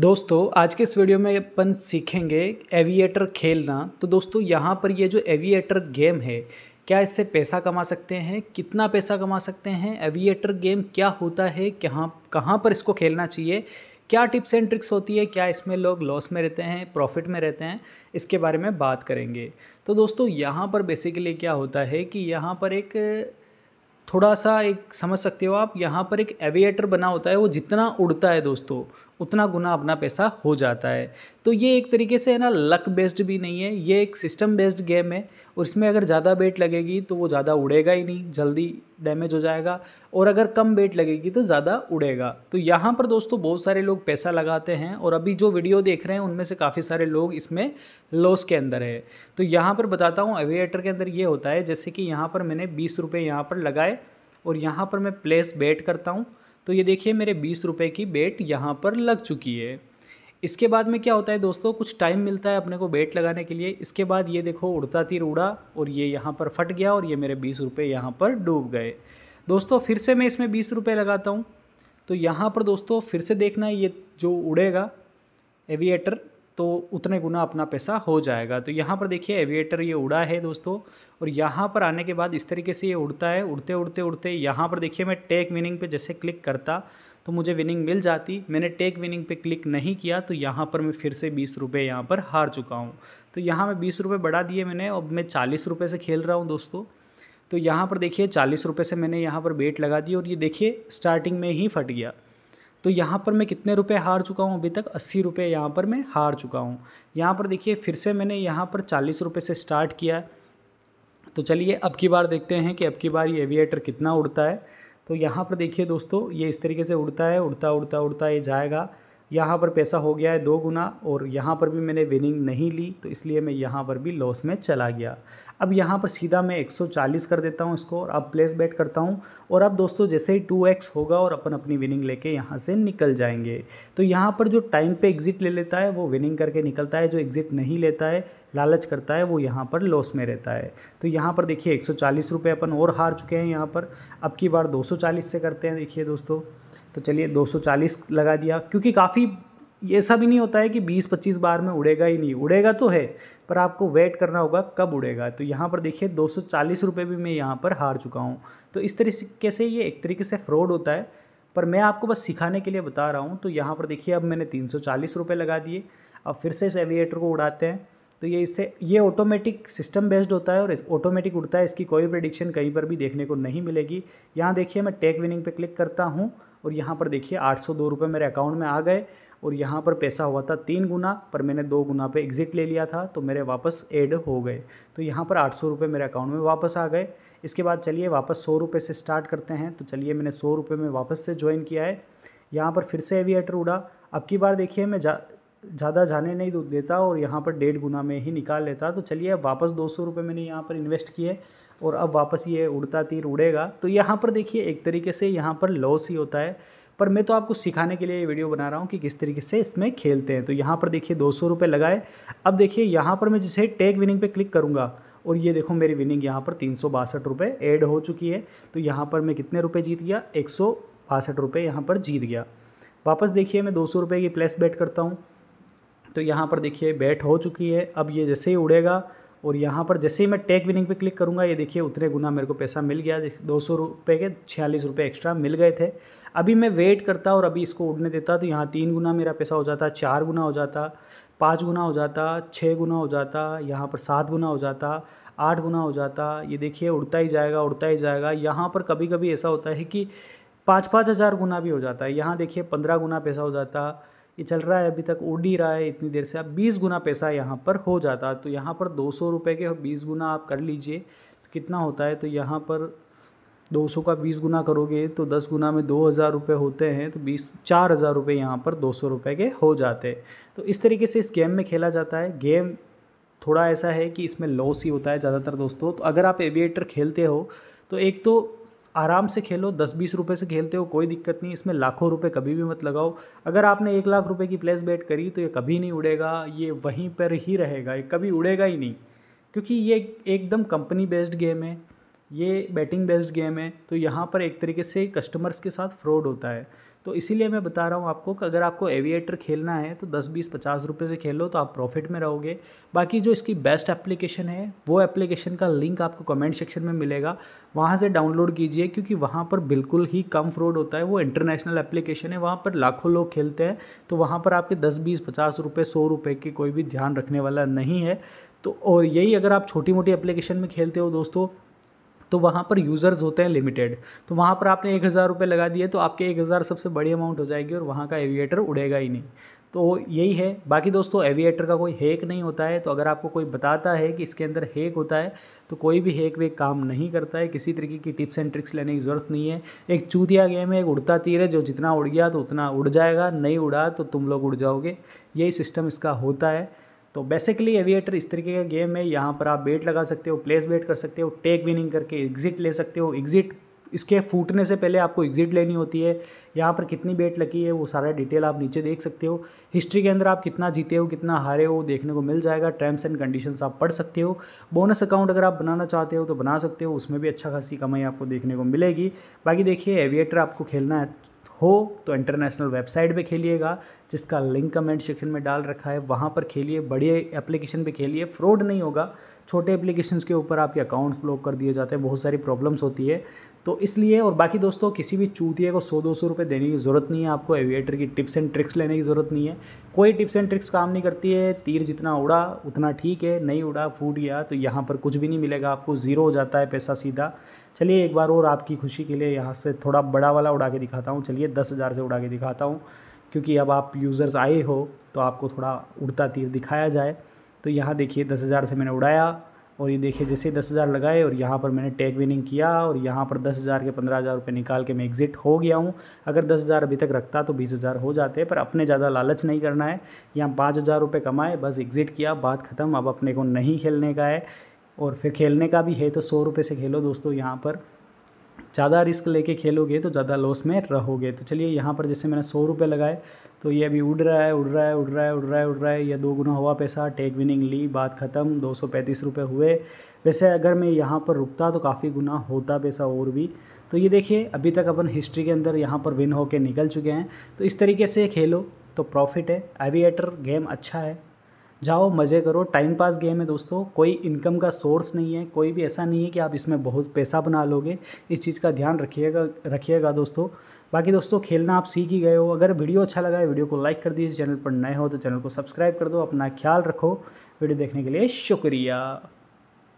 दोस्तों आज के इस वीडियो में अपन सीखेंगे एविएटर खेलना तो दोस्तों यहाँ पर ये जो एविएटर गेम है क्या इससे पैसा कमा सकते हैं कितना पैसा कमा सकते हैं एविएटर गेम क्या होता है कहाँ कहाँ पर इसको खेलना चाहिए क्या टिप्स एंड ट्रिक्स होती है क्या इसमें लोग लॉस में रहते हैं प्रॉफिट में रहते हैं इसके बारे में बात करेंगे तो दोस्तों यहाँ पर बेसिकली क्या होता है कि यहाँ पर एक थोड़ा सा एक समझ सकते हो आप यहाँ पर एक एविएटर बना होता है वो जितना उड़ता है दोस्तों उतना गुना अपना पैसा हो जाता है तो ये एक तरीके से है ना लक बेस्ड भी नहीं है ये एक सिस्टम बेस्ड गेम है और इसमें अगर ज़्यादा बेट लगेगी तो वो ज़्यादा उड़ेगा ही नहीं जल्दी डैमेज हो जाएगा और अगर कम बेट लगेगी तो ज़्यादा उड़ेगा तो यहाँ पर दोस्तों बहुत सारे लोग पैसा लगाते हैं और अभी जो वीडियो देख रहे हैं उनमें से काफ़ी सारे लोग इसमें लॉस के अंदर है तो यहाँ पर बताता हूँ एविएटर के अंदर ये होता है जैसे कि यहाँ पर मैंने बीस रुपये यहाँ पर लगाए और यहाँ पर मैं प्लेस बेट करता हूँ तो ये देखिए मेरे बीस रुपये की बेट यहाँ पर लग चुकी है इसके बाद में क्या होता है दोस्तों कुछ टाइम मिलता है अपने को बेट लगाने के लिए इसके बाद ये देखो उड़ता तीर उड़ा और ये यहाँ पर फट गया और ये मेरे बीस रुपये यहाँ पर डूब गए दोस्तों फिर से मैं इसमें बीस रुपये लगाता हूँ तो यहाँ पर दोस्तों फिर से देखना है ये जो उड़ेगा एविएटर तो उतने गुना अपना पैसा हो जाएगा तो यहाँ पर देखिए एविएटर ये उड़ा है दोस्तों और यहाँ पर आने के बाद इस तरीके से ये उड़ता है उड़ते उड़ते उड़ते यहाँ पर देखिए मैं टेक विनिंग पे जैसे क्लिक करता तो मुझे विनिंग मिल जाती मैंने टेक विनिंग पे क्लिक नहीं किया तो यहाँ पर मैं फिर से बीस रुपये यहाँ पर हार चुका हूँ तो यहाँ मैं बीस रुपये बढ़ा दिए मैंने अब मैं चालीस रुपये से खेल रहा हूँ दोस्तों तो यहाँ पर देखिए चालीस रुपये से मैंने यहाँ पर बेट लगा दी और ये देखिए स्टार्टिंग में ही फट गया तो यहाँ पर मैं कितने रुपए हार चुका हूँ अभी तक अस्सी रुपये यहाँ पर मैं हार चुका हूँ यहाँ पर देखिए फिर से मैंने यहाँ पर चालीस रुपये से स्टार्ट किया तो चलिए अब की बार देखते हैं कि अब की बार ये एविएटर कितना उड़ता है तो यहाँ पर देखिए दोस्तों ये इस तरीके से उड़ता है उड़ता उड़ता उड़ता ये जाएगा यहाँ पर पैसा हो गया है दो गुना और यहाँ पर भी मैंने विनिंग नहीं ली तो इसलिए मैं यहाँ पर भी लॉस में चला गया अब यहाँ पर सीधा मैं 140 कर देता हूँ इसको और अब प्लेस बैट करता हूँ और अब दोस्तों जैसे ही 2x होगा और अपन अपनी विनिंग लेके यहाँ से निकल जाएंगे तो यहाँ पर जो टाइम पे एग्ज़िट ले लेता है वो विनिंग करके निकलता है जो एग्ज़िट नहीं लेता है लालच करता है वो यहाँ पर लॉस में रहता है तो यहाँ पर देखिए एक सौ अपन और हार चुके हैं यहाँ पर अब की बार दो से करते हैं देखिए दोस्तों तो चलिए दो लगा दिया क्योंकि काफ़ी ऐसा भी नहीं होता है कि 20-25 बार में उड़ेगा ही नहीं उड़ेगा तो है पर आपको वेट करना होगा कब उड़ेगा तो यहाँ पर देखिए दो सौ भी मैं यहाँ पर हार चुका हूँ तो इस तरीके से ये एक तरीके से फ्रॉड होता है पर मैं आपको बस सिखाने के लिए बता रहा हूँ तो यहाँ पर देखिए अब मैंने तीन सौ लगा दिए अब फिर से इस एविएटर को उड़ाते हैं तो ये इससे ये ऑटोमेटिक सिस्टम बेस्ड होता है और ऑटोमेटिक उड़ता है इसकी कोई प्रडिक्शन कहीं पर भी देखने को नहीं मिलेगी यहाँ देखिए मैं टेक विनिंग पे क्लिक करता हूँ और यहाँ पर देखिए आठ सौ दो रुपये मेरे अकाउंट में आ गए और यहाँ पर पैसा हुआ था तीन गुना पर मैंने दो गुना पे एग्ज़िट ले लिया था तो मेरे वापस ऐड हो गए तो यहाँ पर आठ सौ रुपये मेरे अकाउंट में वापस आ गए इसके बाद चलिए वापस सौ रुपये से स्टार्ट करते हैं तो चलिए मैंने सौ रुपये में वापस से ज्वाइन किया है यहाँ पर फिर से एविएटर उड़ा अब की बार देखिए मैं जा ज़्यादा जाने नहीं देता और यहाँ पर डेढ़ गुना में ही निकाल लेता तो चलिए अब वापस दो सौ रुपये मैंने यहाँ पर इन्वेस्ट किए और अब वापस ये उड़ता तीर उड़ेगा तो यहाँ पर देखिए एक तरीके से यहाँ पर लॉस ही होता है पर मैं तो आपको सिखाने के लिए ये वीडियो बना रहा हूँ कि किस तरीके से इसमें खेलते हैं तो यहाँ पर देखिए दो सौ रुपये लगाए अब देखिए यहाँ पर मैं जिसे टेक विनिंग पे क्लिक करूँगा और ये देखो मेरी विनिंग यहाँ पर तीन सौ बासठ रुपये ऐड हो चुकी है तो यहाँ पर मैं कितने रुपये जीत गया एक सौ बासठ रुपये यहाँ पर जीत गया वापस देखिए मैं दो सौ रुपये की प्लेस बैट करता हूँ तो यहाँ पर देखिए बैट हो चुकी है अब ये जैसे ही उड़ेगा और यहाँ पर जैसे ही मैं टेक विनिंग पे क्लिक करूँगा ये देखिए उतने गुना मेरे को पैसा मिल गया दो सौ रुपये के छियालीस रुपये एक्स्ट्रा मिल गए थे अभी मैं वेट करता और अभी इसको उड़ने देता तो यहाँ तीन गुना मेरा पैसा हो जाता चार गुना हो जाता पाँच गुना हो जाता छः गुना हो जाता यहाँ पर सात गुना हो जाता आठ गुना हो जाता ये देखिए उड़ता ही जाएगा उड़ता ही जाएगा यहाँ पर कभी कभी ऐसा होता है कि पाँच पाँच हज़ार गुना भी हो जाता है यहाँ देखिए पंद्रह गुना पैसा हो जाता ये चल रहा है अभी तक उड़ ही रहा है इतनी देर से अब बीस गुना पैसा यहाँ पर हो जाता तो यहाँ पर दो सौ रुपये के बीस गुना आप कर लीजिए तो कितना होता है तो यहाँ पर दो सौ का बीस गुना करोगे तो दस गुना में दो हज़ार रुपये होते हैं तो बीस चार हज़ार रुपये यहाँ पर दो सौ रुपये के हो जाते हैं तो इस तरीके से इस गेम में खेला जाता है गेम थोड़ा ऐसा है कि इसमें लॉस ही होता है ज़्यादातर दोस्तों तो अगर आप एविएटर खेलते हो तो एक तो आराम से खेलो दस बीस रुपये से खेलते हो कोई दिक्कत नहीं इसमें लाखों रुपए कभी भी मत लगाओ अगर आपने एक लाख रुपए की प्लेस बेट करी तो ये कभी नहीं उड़ेगा ये वहीं पर ही रहेगा ये कभी उड़ेगा ही नहीं क्योंकि ये एकदम कंपनी बेस्ड गेम है ये बैटिंग बेस्ड गेम है तो यहाँ पर एक तरीके से कस्टमर्स के साथ फ्रॉड होता है तो इसीलिए मैं बता रहा हूँ आपको कि अगर आपको एविएटर खेलना है तो दस बीस पचास रुपये से खेलो तो आप प्रॉफिट में रहोगे बाकी जो इसकी बेस्ट एप्लीकेशन है वो एप्लीकेशन का लिंक आपको कमेंट सेक्शन में मिलेगा वहाँ से डाउनलोड कीजिए क्योंकि वहाँ पर बिल्कुल ही कम फ्रॉड होता है वो इंटरनेशनल एप्लीकेशन है वहाँ पर लाखों लोग खेलते हैं तो वहाँ पर आपके दस बीस पचास रुपये सौ रुपये की कोई भी ध्यान रखने वाला नहीं है तो और यही अगर आप छोटी मोटी एप्लीकेशन में खेलते हो दोस्तों तो वहाँ पर यूज़र्स होते हैं लिमिटेड तो वहाँ पर आपने एक हज़ार रुपये लगा दिए तो आपके एक हज़ार सबसे बड़ी अमाउंट हो जाएगी और वहाँ का एविएटर उड़ेगा ही नहीं तो यही है बाकी दोस्तों एविएटर का कोई हैक नहीं होता है तो अगर आपको कोई बताता है कि इसके अंदर हैक होता है तो कोई भी हैक वेक काम नहीं करता है किसी तरीके की टिप्स एंड ट्रिक्स लेने की ज़रूरत नहीं है एक चूतिया गेम है एक उड़ता तीर है जो जितना उड़ गया तो उतना उड़ जाएगा नहीं उड़ा तो तुम लोग उड़ जाओगे यही सिस्टम इसका होता है तो बेसिकली एविएटर इस तरीके का गेम है यहाँ पर आप बेट लगा सकते हो प्लेस बेट कर सकते हो टेक विनिंग करके एग्जिट ले सकते हो एग्जिट इसके फूटने से पहले आपको एग्जिट लेनी होती है यहाँ पर कितनी बेट लगी है वो सारा डिटेल आप नीचे देख सकते हो हिस्ट्री के अंदर आप कितना जीते हो कितना हारे हो देखने को मिल जाएगा टर्म्स एंड कंडीशंस आप पढ़ सकते हो बोनस अकाउंट अगर आप बनाना चाहते हो तो बना सकते हो उसमें भी अच्छा खासी कमाई आपको देखने को मिलेगी बाकी देखिए एविएटर आपको खेलना है हो तो इंटरनेशनल वेबसाइट पे खेलिएगा जिसका लिंक कमेंट सेक्शन में डाल रखा है वहाँ पर खेलिए बड़े एप्लीकेशन पे खेलिए फ्रॉड नहीं होगा छोटे एप्लीकेशंस के ऊपर आपके अकाउंट्स ब्लॉक कर दिए जाते हैं बहुत सारी प्रॉब्लम्स होती है तो इसलिए और बाकी दोस्तों किसी भी चूतिए को सौ दो सौ रुपये देने की ज़रूरत नहीं है आपको एविएटर की टिप्स एंड ट्रिक्स लेने की ज़रूरत नहीं है कोई टिप्स एंड ट्रिक्स काम नहीं करती है तीर जितना उड़ा उतना ठीक है नहीं उड़ा फूट गया तो यहाँ पर कुछ भी नहीं मिलेगा आपको ज़ीरो हो जाता है पैसा सीधा चलिए एक बार और आपकी खुशी के लिए यहाँ से थोड़ा बड़ा वाला उड़ा के दिखाता हूँ चलिए दस हज़ार से उड़ा के दिखाता हूँ क्योंकि अब आप यूज़र्स आए हो तो आपको थोड़ा उड़ता तीर दिखाया जाए तो यहाँ देखिए दस हज़ार से मैंने उड़ाया और ये देखिए जैसे दस हज़ार लगाए और यहाँ पर मैंने टैग विनिंग किया और यहाँ पर दस हज़ार के पंद्रह हज़ार रुपये निकाल के मैं एग्ज़िट हो गया हूँ अगर दस हज़ार अभी तक रखता तो बीस हज़ार हो जाते पर अपने ज़्यादा लालच नहीं करना है यहाँ पाँच हज़ार रुपये कमाए बस एग्ज़िट किया बात ख़त्म अब अपने को नहीं खेलने का है और फिर खेलने का भी है तो सौ रुपये से खेलो दोस्तों यहाँ पर ज़्यादा रिस्क लेके खेलोगे तो ज़्यादा लॉस में रहोगे तो चलिए यहाँ पर जैसे मैंने सौ रुपये लगाए तो ये अभी उड़ रहा है उड़ रहा है उड़ रहा है उड़ रहा है उड़ रहा है या दो गुना हुआ पैसा टेक विनिंग ली बात ख़त्म दो सौ पैंतीस रुपये हुए वैसे अगर मैं यहाँ पर रुकता तो काफ़ी गुना होता पैसा और भी तो ये देखिए अभी तक अपन हिस्ट्री के अंदर यहाँ पर विन होकर निकल चुके हैं तो इस तरीके से खेलो तो प्रॉफिट है एविएटर गेम अच्छा है जाओ मज़े करो टाइम पास गेम है दोस्तों कोई इनकम का सोर्स नहीं है कोई भी ऐसा नहीं है कि आप इसमें बहुत पैसा बना लोगे इस चीज़ का ध्यान रखिएगा रखिएगा दोस्तों बाकी दोस्तों खेलना आप सीख ही गए हो अगर वीडियो अच्छा लगा है वीडियो को लाइक कर दीजिए चैनल पर नए हो तो चैनल को सब्सक्राइब कर दो अपना ख्याल रखो वीडियो देखने के लिए शुक्रिया